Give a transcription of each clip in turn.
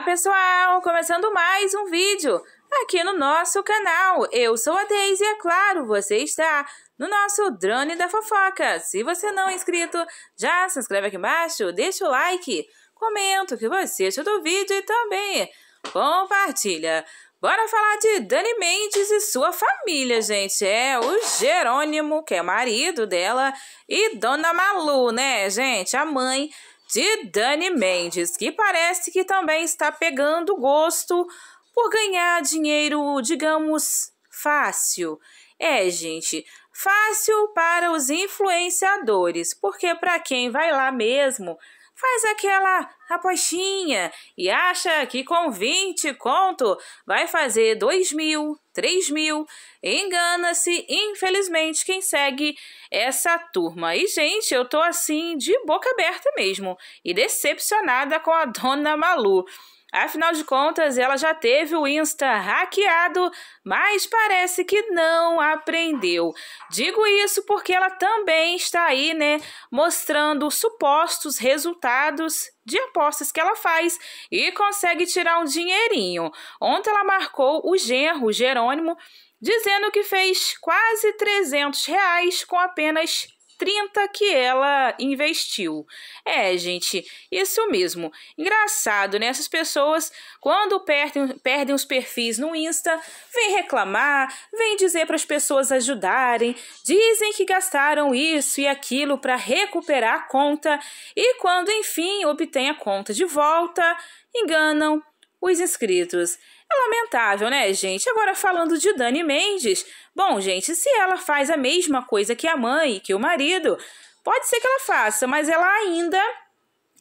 Olá pessoal, começando mais um vídeo aqui no nosso canal. Eu sou a Deise e é claro, você está no nosso Drone da Fofoca. Se você não é inscrito, já se inscreve aqui embaixo, deixa o like, comenta o que você achou do vídeo e também compartilha. Bora falar de Dani Mendes e sua família, gente. É o Jerônimo, que é marido dela, e Dona Malu, né, gente? A mãe de Dani Mendes, que parece que também está pegando gosto por ganhar dinheiro, digamos, fácil. É, gente, fácil para os influenciadores, porque para quem vai lá mesmo faz aquela apostinha e acha que com 20 conto vai fazer 2 mil, 3 mil. Engana-se, infelizmente, quem segue essa turma. E, gente, eu tô assim de boca aberta mesmo e decepcionada com a dona Malu. Afinal de contas, ela já teve o Insta hackeado, mas parece que não aprendeu. Digo isso porque ela também está aí, né, mostrando supostos resultados de apostas que ela faz e consegue tirar um dinheirinho. Ontem ela marcou o genro, Jerônimo, dizendo que fez quase 300 reais com apenas 30 que ela investiu. É, gente, isso mesmo. Engraçado, né? Essas pessoas, quando perdem, perdem os perfis no Insta, vêm reclamar, vêm dizer para as pessoas ajudarem, dizem que gastaram isso e aquilo para recuperar a conta e quando, enfim, obtêm a conta de volta, enganam, os inscritos. É lamentável, né, gente? Agora falando de Dani Mendes. Bom, gente, se ela faz a mesma coisa que a mãe, que o marido, pode ser que ela faça, mas ela ainda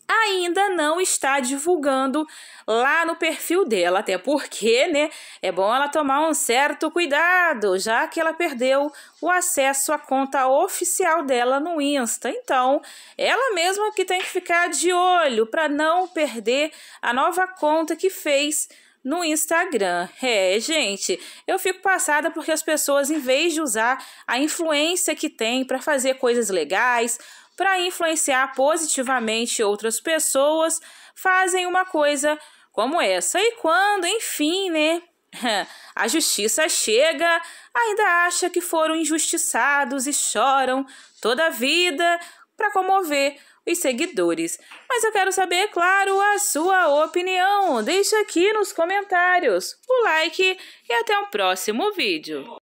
ainda não está divulgando lá no perfil dela, até porque, né, é bom ela tomar um certo cuidado, já que ela perdeu o acesso à conta oficial dela no Insta. Então, ela mesma que tem que ficar de olho para não perder a nova conta que fez no Instagram. É, gente, eu fico passada porque as pessoas, em vez de usar a influência que tem para fazer coisas legais, para influenciar positivamente outras pessoas, fazem uma coisa como essa. E quando, enfim, né? A justiça chega, ainda acha que foram injustiçados e choram toda a vida para comover os seguidores. Mas eu quero saber, claro, a sua opinião. deixa aqui nos comentários o like e até o próximo vídeo.